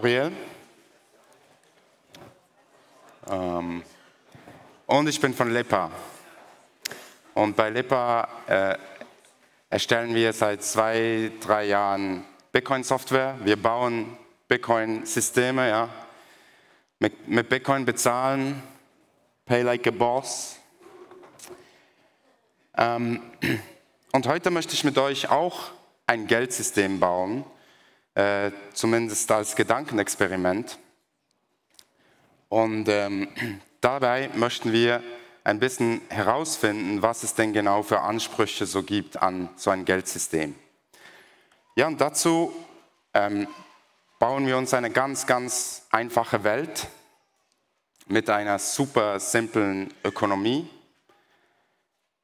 Gabriel. Ähm, und ich bin von LEPA. Und bei LEPA äh, erstellen wir seit zwei, drei Jahren Bitcoin-Software. Wir bauen Bitcoin-Systeme, ja. Mit, mit Bitcoin bezahlen, pay like a boss. Ähm, und heute möchte ich mit euch auch ein Geldsystem bauen äh, zumindest als Gedankenexperiment. Und ähm, dabei möchten wir ein bisschen herausfinden, was es denn genau für Ansprüche so gibt an so ein Geldsystem. Ja, und dazu ähm, bauen wir uns eine ganz, ganz einfache Welt mit einer super simplen Ökonomie.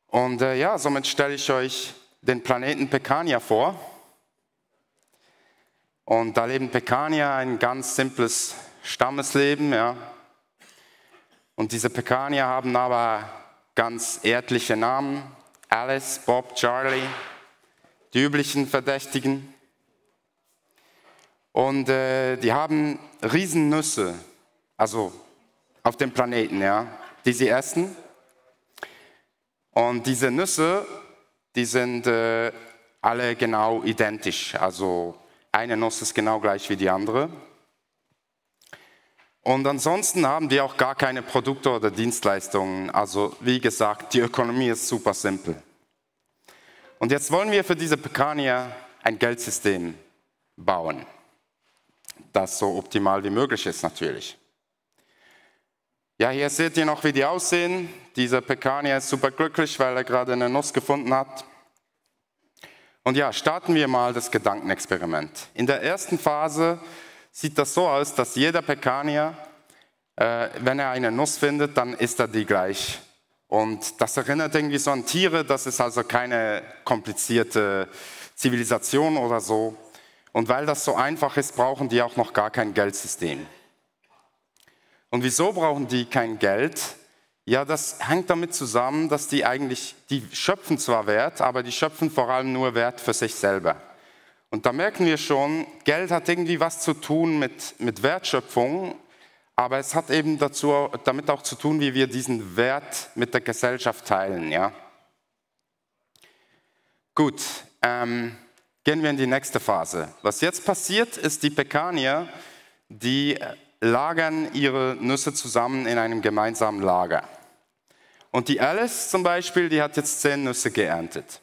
Und äh, ja, somit stelle ich euch den Planeten Pekania vor. Und da leben Pekania ein ganz simples Stammesleben. Ja. Und diese Pekania haben aber ganz erdliche Namen. Alice, Bob, Charlie, die üblichen Verdächtigen. Und äh, die haben Riesennüsse, also auf dem Planeten, ja, die sie essen. Und diese Nüsse, die sind äh, alle genau identisch, also eine Nuss ist genau gleich wie die andere. Und ansonsten haben wir auch gar keine Produkte oder Dienstleistungen. Also wie gesagt, die Ökonomie ist super simpel. Und jetzt wollen wir für diese Pekanier ein Geldsystem bauen, das so optimal wie möglich ist natürlich. Ja, hier seht ihr noch, wie die aussehen. Dieser Pekanier ist super glücklich, weil er gerade eine Nuss gefunden hat. Und ja, starten wir mal das Gedankenexperiment. In der ersten Phase sieht das so aus, dass jeder Pekanier, äh, wenn er eine Nuss findet, dann isst er die gleich. Und das erinnert irgendwie so an Tiere, das ist also keine komplizierte Zivilisation oder so. Und weil das so einfach ist, brauchen die auch noch gar kein Geldsystem. Und wieso brauchen die kein Geld? Ja, das hängt damit zusammen, dass die eigentlich, die schöpfen zwar Wert, aber die schöpfen vor allem nur Wert für sich selber. Und da merken wir schon, Geld hat irgendwie was zu tun mit, mit Wertschöpfung, aber es hat eben dazu, damit auch zu tun, wie wir diesen Wert mit der Gesellschaft teilen. Ja? Gut, ähm, gehen wir in die nächste Phase. Was jetzt passiert, ist, die Pekanier, die äh, lagern ihre Nüsse zusammen in einem gemeinsamen Lager. Und die Alice zum Beispiel, die hat jetzt zehn Nüsse geerntet.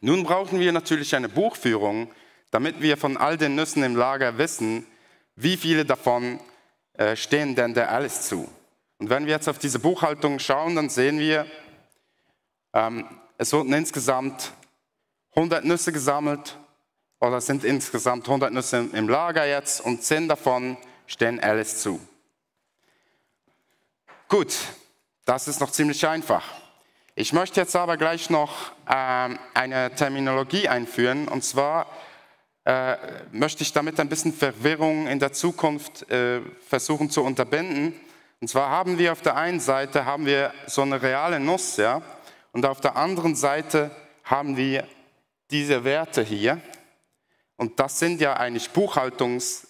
Nun brauchen wir natürlich eine Buchführung, damit wir von all den Nüssen im Lager wissen, wie viele davon äh, stehen denn der Alice zu. Und wenn wir jetzt auf diese Buchhaltung schauen, dann sehen wir, ähm, es wurden insgesamt 100 Nüsse gesammelt oder sind insgesamt 100 Nüsse im Lager jetzt und 10 davon stellen alles zu. Gut, das ist noch ziemlich einfach. Ich möchte jetzt aber gleich noch ähm, eine Terminologie einführen. Und zwar äh, möchte ich damit ein bisschen Verwirrung in der Zukunft äh, versuchen zu unterbinden. Und zwar haben wir auf der einen Seite haben wir so eine reale Nuss, ja, und auf der anderen Seite haben wir diese Werte hier. Und das sind ja eigentlich Buchhaltungs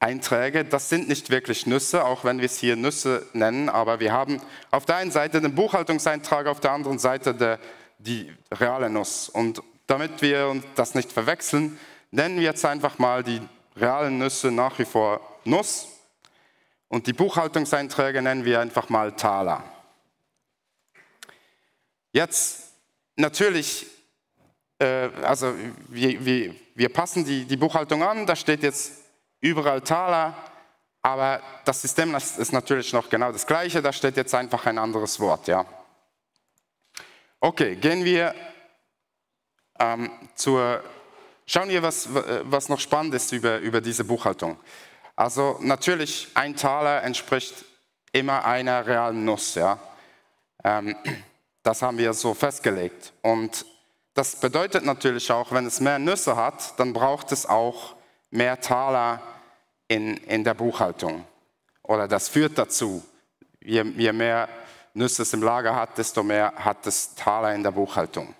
Einträge. Das sind nicht wirklich Nüsse, auch wenn wir es hier Nüsse nennen, aber wir haben auf der einen Seite den Buchhaltungseintrag, auf der anderen Seite der, die reale Nuss. Und damit wir das nicht verwechseln, nennen wir jetzt einfach mal die realen Nüsse nach wie vor Nuss und die Buchhaltungseinträge nennen wir einfach mal Taler. Jetzt natürlich, äh, also wir, wir, wir passen die, die Buchhaltung an, da steht jetzt überall Taler, aber das System das ist natürlich noch genau das gleiche, da steht jetzt einfach ein anderes Wort. Ja. Okay, gehen wir ähm, zur, schauen wir, was, was noch spannend ist über, über diese Buchhaltung. Also natürlich, ein Taler entspricht immer einer realen Nuss. Ja. Ähm, das haben wir so festgelegt. Und das bedeutet natürlich auch, wenn es mehr Nüsse hat, dann braucht es auch mehr Taler in, in der Buchhaltung. Oder das führt dazu, je, je mehr Nüsse es im Lager hat, desto mehr hat es Taler in der Buchhaltung.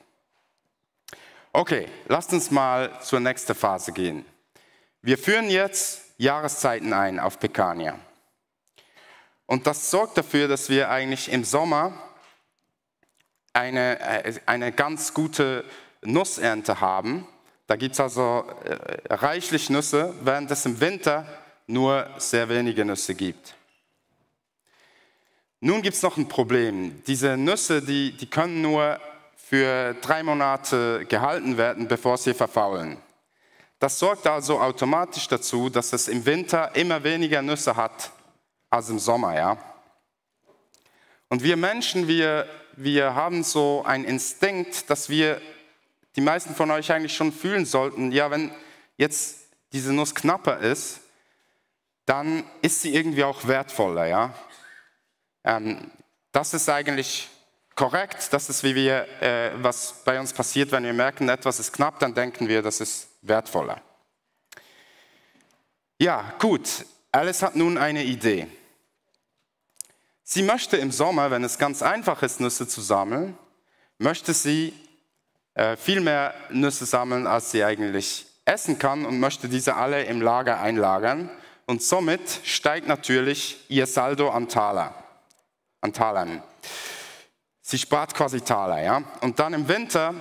Okay, lasst uns mal zur nächsten Phase gehen. Wir führen jetzt Jahreszeiten ein auf Pekania. Und das sorgt dafür, dass wir eigentlich im Sommer eine, äh, eine ganz gute Nussernte haben. Da gibt es also äh, reichlich Nüsse, während es im Winter nur sehr wenige Nüsse gibt. Nun gibt es noch ein Problem. Diese Nüsse, die, die können nur für drei Monate gehalten werden, bevor sie verfaulen. Das sorgt also automatisch dazu, dass es im Winter immer weniger Nüsse hat als im Sommer. Ja? Und wir Menschen, wir, wir haben so einen Instinkt, dass wir, die meisten von euch eigentlich schon fühlen sollten, ja, wenn jetzt diese Nuss knapper ist, dann ist sie irgendwie auch wertvoller. Ja? Ähm, das ist eigentlich korrekt, das ist wie wir, äh, was bei uns passiert, wenn wir merken, etwas ist knapp, dann denken wir, das ist wertvoller. Ja, gut, Alice hat nun eine Idee. Sie möchte im Sommer, wenn es ganz einfach ist, Nüsse zu sammeln, möchte sie äh, viel mehr Nüsse sammeln, als sie eigentlich essen kann und möchte diese alle im Lager einlagern und somit steigt natürlich ihr Saldo an Taler. An Talern. Sie spart quasi Taler, ja. Und dann im Winter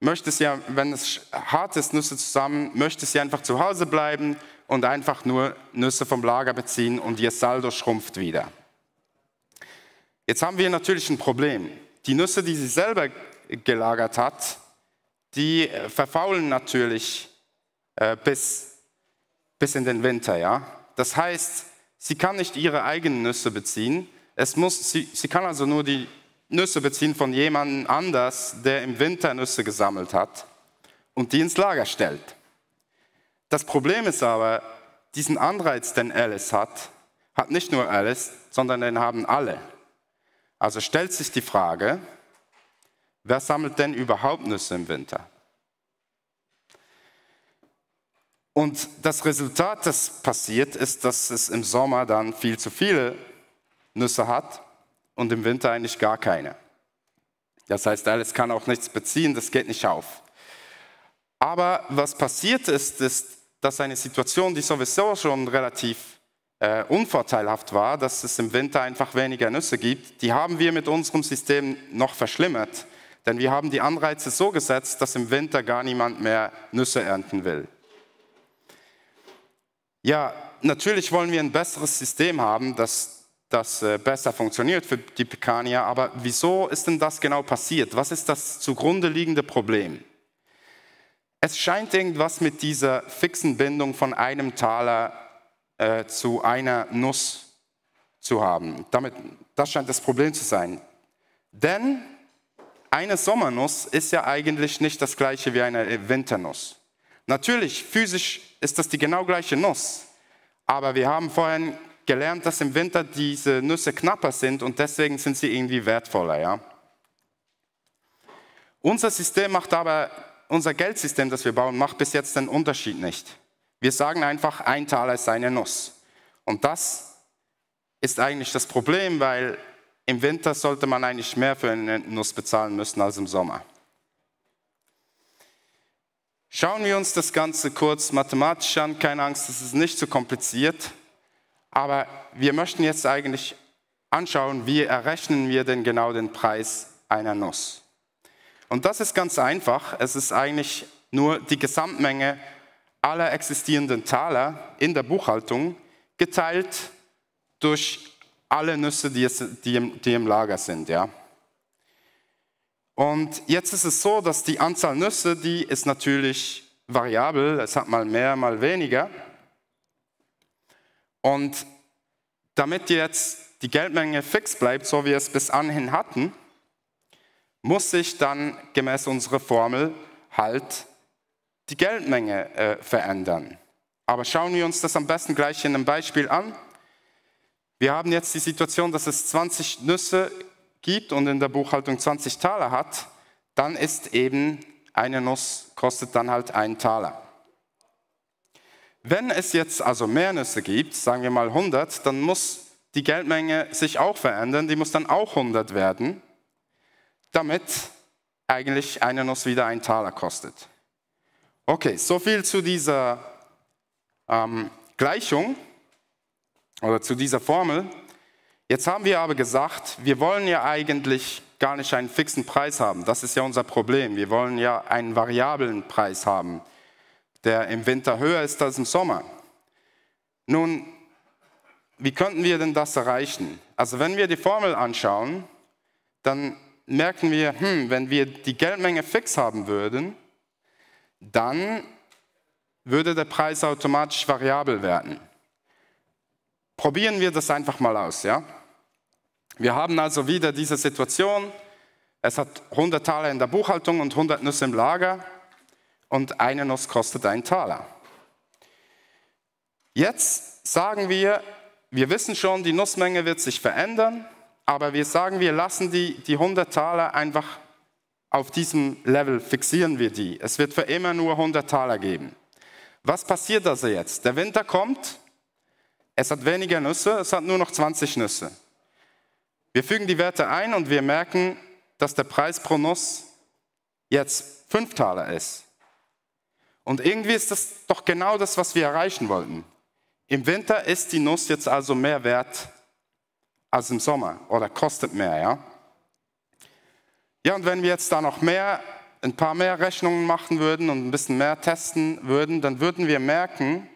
möchte sie ja, wenn es hart ist, Nüsse zusammen, möchte sie einfach zu Hause bleiben und einfach nur Nüsse vom Lager beziehen und ihr Saldo schrumpft wieder. Jetzt haben wir natürlich ein Problem. Die Nüsse, die sie selber gelagert hat, die äh, verfaulen natürlich äh, bis, bis in den Winter, ja. Das heißt, sie kann nicht ihre eigenen Nüsse beziehen. Es muss, sie, sie kann also nur die Nüsse beziehen von jemandem anders, der im Winter Nüsse gesammelt hat und die ins Lager stellt. Das Problem ist aber, diesen Anreiz, den Alice hat, hat nicht nur Alice, sondern den haben alle. Also stellt sich die Frage, wer sammelt denn überhaupt Nüsse im Winter? Und das Resultat, das passiert, ist, dass es im Sommer dann viel zu viele Nüsse hat und im Winter eigentlich gar keine. Das heißt, alles kann auch nichts beziehen, das geht nicht auf. Aber was passiert ist, ist, dass eine Situation, die sowieso schon relativ äh, unvorteilhaft war, dass es im Winter einfach weniger Nüsse gibt, die haben wir mit unserem System noch verschlimmert. Denn wir haben die Anreize so gesetzt, dass im Winter gar niemand mehr Nüsse ernten will. Ja, natürlich wollen wir ein besseres System haben, das, das äh, besser funktioniert für die Pekanier, aber wieso ist denn das genau passiert? Was ist das zugrunde liegende Problem? Es scheint irgendwas mit dieser fixen Bindung von einem Taler äh, zu einer Nuss zu haben. Damit, das scheint das Problem zu sein. Denn eine Sommernuss ist ja eigentlich nicht das gleiche wie eine Winternuss. Natürlich, physisch ist das die genau gleiche Nuss. Aber wir haben vorhin gelernt, dass im Winter diese Nüsse knapper sind und deswegen sind sie irgendwie wertvoller. Ja? Unser System macht aber, unser Geldsystem, das wir bauen, macht bis jetzt den Unterschied nicht. Wir sagen einfach, ein Taler ist eine Nuss. Und das ist eigentlich das Problem, weil im Winter sollte man eigentlich mehr für eine Nuss bezahlen müssen als im Sommer. Schauen wir uns das Ganze kurz mathematisch an. Keine Angst, es ist nicht zu so kompliziert. Aber wir möchten jetzt eigentlich anschauen, wie errechnen wir denn genau den Preis einer Nuss. Und das ist ganz einfach. Es ist eigentlich nur die Gesamtmenge aller existierenden Taler in der Buchhaltung geteilt durch alle Nüsse, die, es, die, im, die im Lager sind. Ja. Und jetzt ist es so, dass die Anzahl Nüsse, die ist natürlich variabel. Es hat mal mehr, mal weniger. Und damit jetzt die Geldmenge fix bleibt, so wie wir es bis anhin hatten, muss sich dann gemäß unserer Formel halt die Geldmenge äh, verändern. Aber schauen wir uns das am besten gleich in einem Beispiel an. Wir haben jetzt die Situation, dass es 20 Nüsse gibt und in der Buchhaltung 20 Taler hat, dann ist eben eine Nuss, kostet dann halt einen Taler. Wenn es jetzt also mehr Nüsse gibt, sagen wir mal 100, dann muss die Geldmenge sich auch verändern, die muss dann auch 100 werden, damit eigentlich eine Nuss wieder einen Taler kostet. Okay, so viel zu dieser ähm, Gleichung oder zu dieser Formel. Jetzt haben wir aber gesagt, wir wollen ja eigentlich gar nicht einen fixen Preis haben. Das ist ja unser Problem. Wir wollen ja einen variablen Preis haben, der im Winter höher ist als im Sommer. Nun, wie könnten wir denn das erreichen? Also wenn wir die Formel anschauen, dann merken wir, hm, wenn wir die Geldmenge fix haben würden, dann würde der Preis automatisch variabel werden. Probieren wir das einfach mal aus, ja? Wir haben also wieder diese Situation. Es hat 100 Taler in der Buchhaltung und 100 Nüsse im Lager und eine Nuss kostet einen Taler. Jetzt sagen wir, wir wissen schon, die Nussmenge wird sich verändern, aber wir sagen, wir lassen die, die 100 Taler einfach auf diesem Level, fixieren wir die. Es wird für immer nur 100 Taler geben. Was passiert also jetzt? Der Winter kommt, es hat weniger Nüsse, es hat nur noch 20 Nüsse. Wir fügen die Werte ein und wir merken, dass der Preis pro Nuss jetzt 5 Taler ist. Und irgendwie ist das doch genau das, was wir erreichen wollten. Im Winter ist die Nuss jetzt also mehr wert als im Sommer oder kostet mehr, ja? Ja, und wenn wir jetzt da noch mehr, ein paar mehr Rechnungen machen würden und ein bisschen mehr testen würden, dann würden wir merken,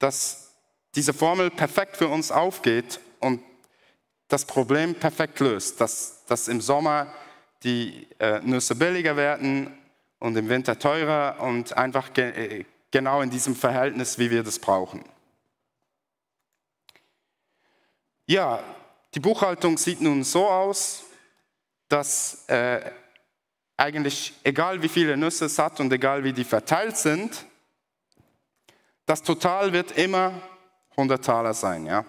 dass diese Formel perfekt für uns aufgeht und das Problem perfekt löst, dass, dass im Sommer die äh, Nüsse billiger werden und im Winter teurer und einfach ge äh, genau in diesem Verhältnis, wie wir das brauchen. Ja, die Buchhaltung sieht nun so aus, dass äh, eigentlich egal wie viele Nüsse es hat und egal wie die verteilt sind, das Total wird immer 100 Taler sein, ja.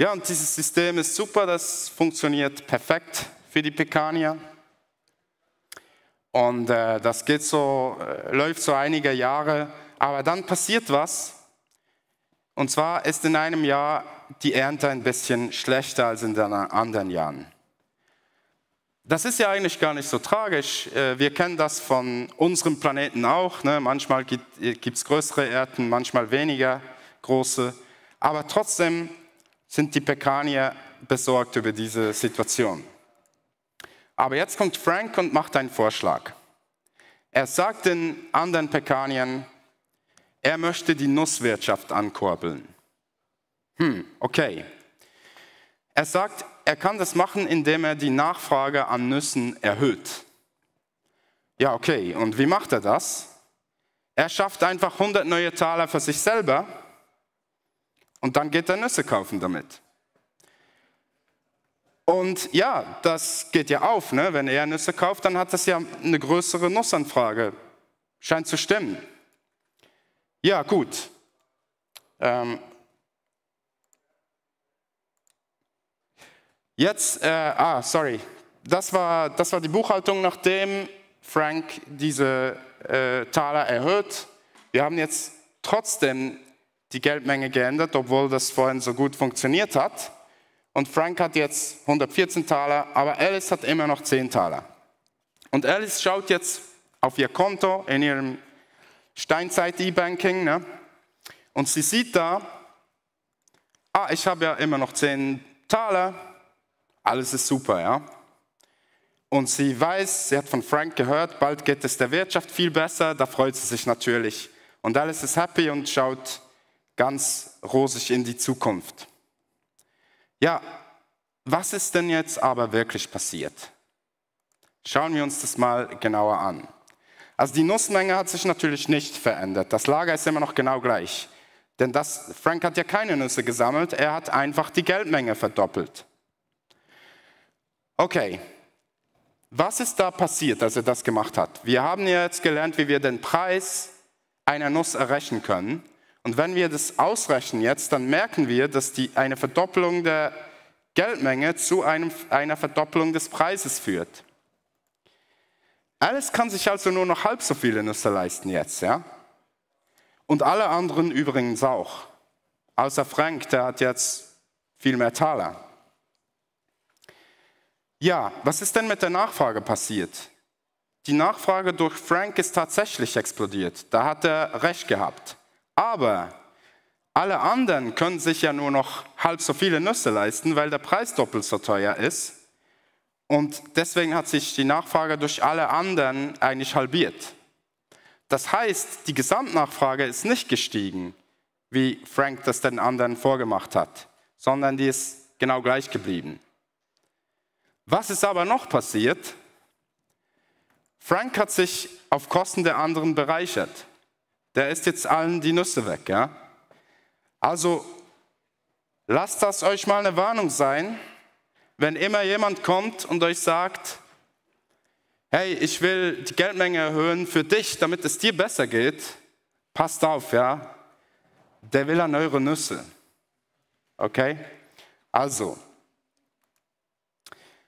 Ja, und dieses System ist super, das funktioniert perfekt für die Pekanier. Und äh, das geht so, äh, läuft so einige Jahre. Aber dann passiert was. Und zwar ist in einem Jahr die Ernte ein bisschen schlechter als in den anderen Jahren. Das ist ja eigentlich gar nicht so tragisch. Äh, wir kennen das von unserem Planeten auch. Ne? Manchmal gibt es äh, größere Erden, manchmal weniger große. Aber trotzdem sind die Pekanier besorgt über diese Situation. Aber jetzt kommt Frank und macht einen Vorschlag. Er sagt den anderen Pekaniern, er möchte die Nusswirtschaft ankurbeln. Hm, okay. Er sagt, er kann das machen, indem er die Nachfrage an Nüssen erhöht. Ja, okay. Und wie macht er das? Er schafft einfach 100 neue Taler für sich selber und dann geht er Nüsse kaufen damit. Und ja, das geht ja auf. Ne? Wenn er Nüsse kauft, dann hat das ja eine größere Nussanfrage. Scheint zu stimmen. Ja, gut. Ähm Jetzt, äh, ah, sorry. Das war, das war die Buchhaltung, nachdem Frank diese äh, Taler erhöht. Wir haben jetzt trotzdem die Geldmenge geändert, obwohl das vorhin so gut funktioniert hat. Und Frank hat jetzt 114 Taler, aber Alice hat immer noch 10 Taler. Und Alice schaut jetzt auf ihr Konto in ihrem Steinzeit-E-Banking ne? und sie sieht da, ah, ich habe ja immer noch 10 Taler, alles ist super, ja. Und sie weiß, sie hat von Frank gehört, bald geht es der Wirtschaft viel besser, da freut sie sich natürlich. Und Alice ist happy und schaut ganz rosig in die Zukunft. Ja, was ist denn jetzt aber wirklich passiert? Schauen wir uns das mal genauer an. Also die Nussmenge hat sich natürlich nicht verändert. Das Lager ist immer noch genau gleich. Denn das, Frank hat ja keine Nüsse gesammelt, er hat einfach die Geldmenge verdoppelt. Okay, was ist da passiert, dass er das gemacht hat? Wir haben ja jetzt gelernt, wie wir den Preis einer Nuss errechnen können. Und wenn wir das ausrechnen jetzt, dann merken wir, dass die, eine Verdoppelung der Geldmenge zu einem, einer Verdoppelung des Preises führt. Alice kann sich also nur noch halb so viele Nüsse leisten jetzt, ja? Und alle anderen übrigens auch. Außer Frank, der hat jetzt viel mehr Taler. Ja, was ist denn mit der Nachfrage passiert? Die Nachfrage durch Frank ist tatsächlich explodiert. Da hat er recht gehabt. Aber alle anderen können sich ja nur noch halb so viele Nüsse leisten, weil der Preis doppelt so teuer ist. Und deswegen hat sich die Nachfrage durch alle anderen eigentlich halbiert. Das heißt, die Gesamtnachfrage ist nicht gestiegen, wie Frank das den anderen vorgemacht hat, sondern die ist genau gleich geblieben. Was ist aber noch passiert? Frank hat sich auf Kosten der anderen bereichert der ist jetzt allen die Nüsse weg. Ja? Also lasst das euch mal eine Warnung sein, wenn immer jemand kommt und euch sagt, hey, ich will die Geldmenge erhöhen für dich, damit es dir besser geht, passt auf, ja, der will an eure Nüsse. Okay? Also,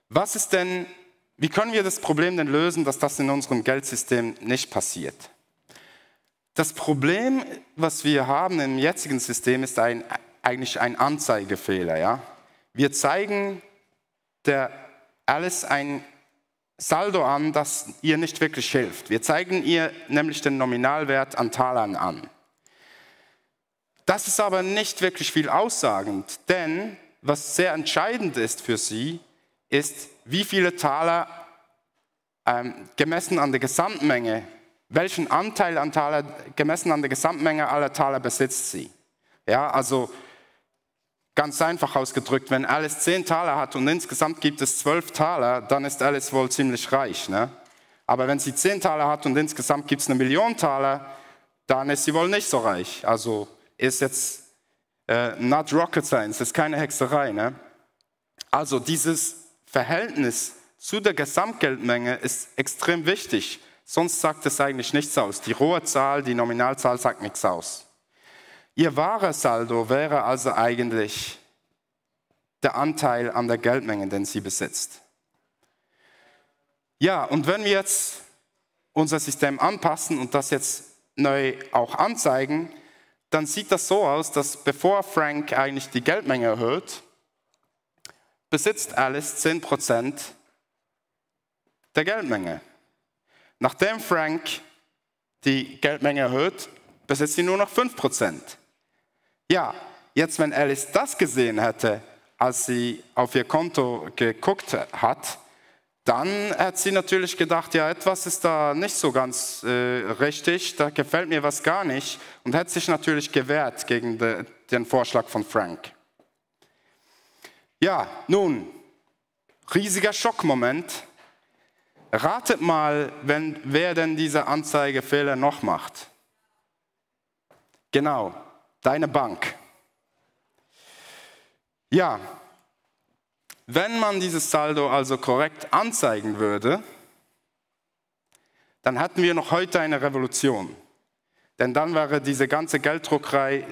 was ist denn, wie können wir das Problem denn lösen, dass das in unserem Geldsystem nicht passiert? Das Problem, was wir haben im jetzigen System, ist ein, eigentlich ein Anzeigefehler. Ja? Wir zeigen der Alice ein Saldo an, das ihr nicht wirklich hilft. Wir zeigen ihr nämlich den Nominalwert an Talern an. Das ist aber nicht wirklich viel aussagend, denn was sehr entscheidend ist für sie, ist, wie viele Taler ähm, gemessen an der Gesamtmenge welchen Anteil an Taler, gemessen an der Gesamtmenge aller Taler besitzt sie. Ja, also ganz einfach ausgedrückt, wenn Alice 10 Taler hat und insgesamt gibt es 12 Taler, dann ist Alice wohl ziemlich reich. Ne? Aber wenn sie 10 Taler hat und insgesamt gibt es eine Million Taler, dann ist sie wohl nicht so reich. Also ist jetzt äh, not rocket science, ist keine Hexerei. Ne? Also dieses Verhältnis zu der Gesamtgeldmenge ist extrem wichtig Sonst sagt es eigentlich nichts aus. Die rohe Zahl, die Nominalzahl sagt nichts aus. Ihr wahrer Saldo wäre also eigentlich der Anteil an der Geldmenge, den sie besitzt. Ja, und wenn wir jetzt unser System anpassen und das jetzt neu auch anzeigen, dann sieht das so aus, dass bevor Frank eigentlich die Geldmenge erhöht, besitzt Alice 10% der Geldmenge. Nachdem Frank die Geldmenge erhöht, besitzt sie nur noch 5%. Ja, jetzt wenn Alice das gesehen hätte, als sie auf ihr Konto geguckt hat, dann hat sie natürlich gedacht, ja, etwas ist da nicht so ganz äh, richtig, da gefällt mir was gar nicht und hat sich natürlich gewehrt gegen de, den Vorschlag von Frank. Ja, nun, riesiger Schockmoment Ratet mal, wenn, wer denn diese Anzeigefehler noch macht. Genau, deine Bank. Ja, wenn man dieses Saldo also korrekt anzeigen würde, dann hätten wir noch heute eine Revolution. Denn dann wäre diese ganze Gelddruckerei,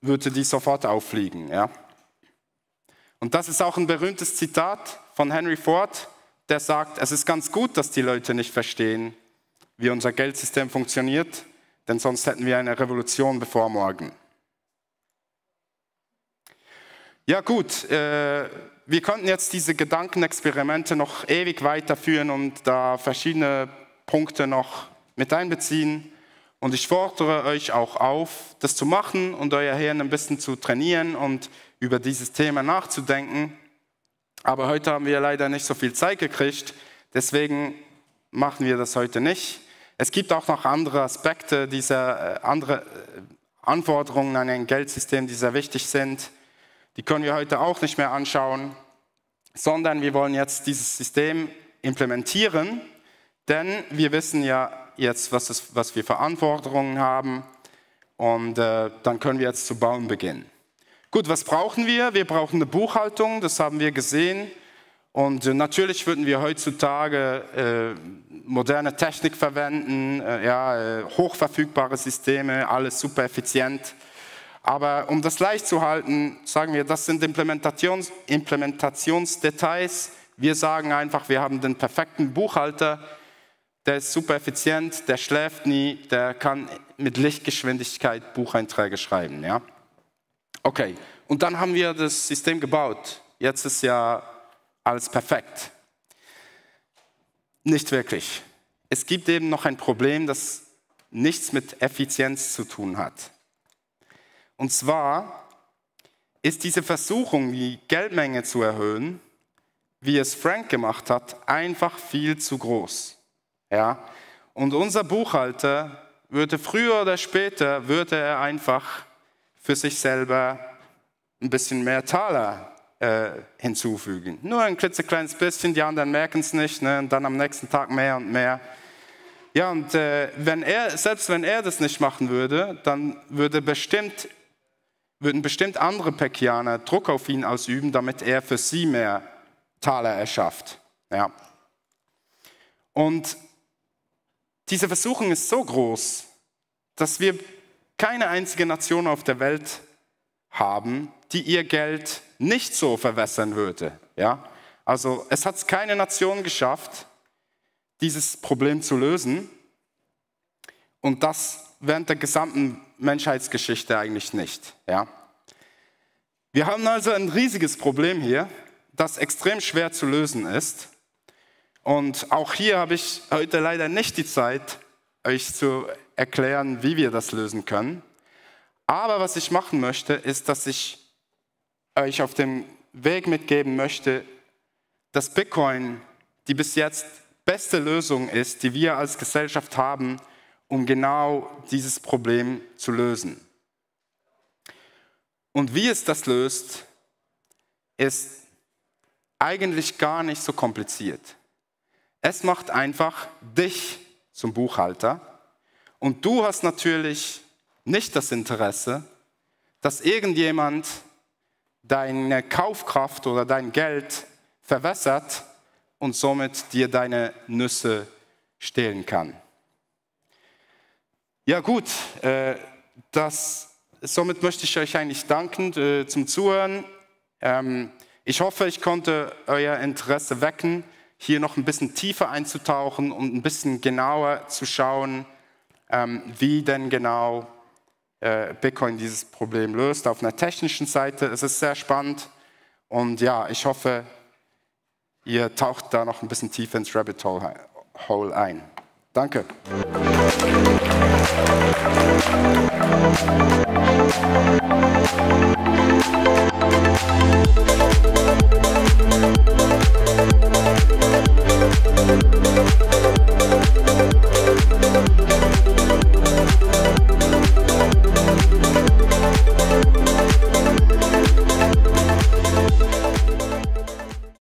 würde die sofort auffliegen. Ja? Und das ist auch ein berühmtes Zitat von Henry Ford, der sagt, es ist ganz gut, dass die Leute nicht verstehen, wie unser Geldsystem funktioniert, denn sonst hätten wir eine Revolution bevor morgen. Ja gut, äh, wir könnten jetzt diese Gedankenexperimente noch ewig weiterführen und da verschiedene Punkte noch mit einbeziehen. Und ich fordere euch auch auf, das zu machen und euer Hirn ein bisschen zu trainieren und über dieses Thema nachzudenken. Aber heute haben wir leider nicht so viel Zeit gekriegt, deswegen machen wir das heute nicht. Es gibt auch noch andere Aspekte dieser, äh, andere äh, Anforderungen an ein Geldsystem, die sehr wichtig sind. Die können wir heute auch nicht mehr anschauen, sondern wir wollen jetzt dieses System implementieren, denn wir wissen ja jetzt, was, es, was wir für Anforderungen haben und äh, dann können wir jetzt zu bauen beginnen. Gut, was brauchen wir? Wir brauchen eine Buchhaltung, das haben wir gesehen. Und äh, natürlich würden wir heutzutage äh, moderne Technik verwenden, äh, ja, äh, hochverfügbare Systeme, alles super effizient. Aber um das leicht zu halten, sagen wir, das sind Implementations Implementationsdetails. Wir sagen einfach, wir haben den perfekten Buchhalter, der ist super effizient, der schläft nie, der kann mit Lichtgeschwindigkeit Bucheinträge schreiben. Ja? Okay, und dann haben wir das System gebaut. Jetzt ist ja alles perfekt. Nicht wirklich. Es gibt eben noch ein Problem, das nichts mit Effizienz zu tun hat. Und zwar ist diese Versuchung, die Geldmenge zu erhöhen, wie es Frank gemacht hat, einfach viel zu groß. Ja? Und unser Buchhalter würde früher oder später würde er einfach für sich selber ein bisschen mehr Taler äh, hinzufügen. Nur ein klitzekleines bisschen, die anderen merken es nicht, ne? und dann am nächsten Tag mehr und mehr. Ja, und äh, wenn er, selbst wenn er das nicht machen würde, dann würde bestimmt, würden bestimmt andere Pekianer Druck auf ihn ausüben, damit er für sie mehr Taler erschafft. Ja. Und diese Versuchung ist so groß, dass wir keine einzige Nation auf der Welt haben, die ihr Geld nicht so verwässern würde. Ja? Also es hat es keine Nation geschafft, dieses Problem zu lösen. Und das während der gesamten Menschheitsgeschichte eigentlich nicht. Ja? Wir haben also ein riesiges Problem hier, das extrem schwer zu lösen ist. Und auch hier habe ich heute leider nicht die Zeit, euch zu erklären, wie wir das lösen können. Aber was ich machen möchte, ist, dass ich euch auf dem Weg mitgeben möchte, dass Bitcoin die bis jetzt beste Lösung ist, die wir als Gesellschaft haben, um genau dieses Problem zu lösen. Und wie es das löst, ist eigentlich gar nicht so kompliziert. Es macht einfach dich zum Buchhalter und du hast natürlich nicht das Interesse, dass irgendjemand deine Kaufkraft oder dein Geld verwässert und somit dir deine Nüsse stehlen kann. Ja gut, äh, das, somit möchte ich euch eigentlich danken äh, zum Zuhören. Ähm, ich hoffe, ich konnte euer Interesse wecken, hier noch ein bisschen tiefer einzutauchen und ein bisschen genauer zu schauen, ähm, wie denn genau äh, Bitcoin dieses Problem löst. Auf einer technischen Seite es ist es sehr spannend und ja, ich hoffe, ihr taucht da noch ein bisschen tief ins Rabbit Hole ein. Danke. Musik